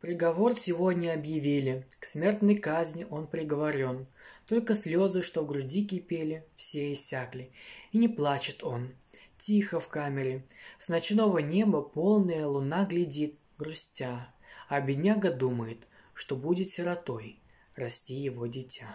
Приговор сегодня объявили, к смертной казни он приговорен. Только слезы, что в груди кипели, все иссякли, и не плачет он. Тихо в камере, с ночного неба полная луна глядит, грустя, а бедняга думает, что будет сиротой, расти его дитя.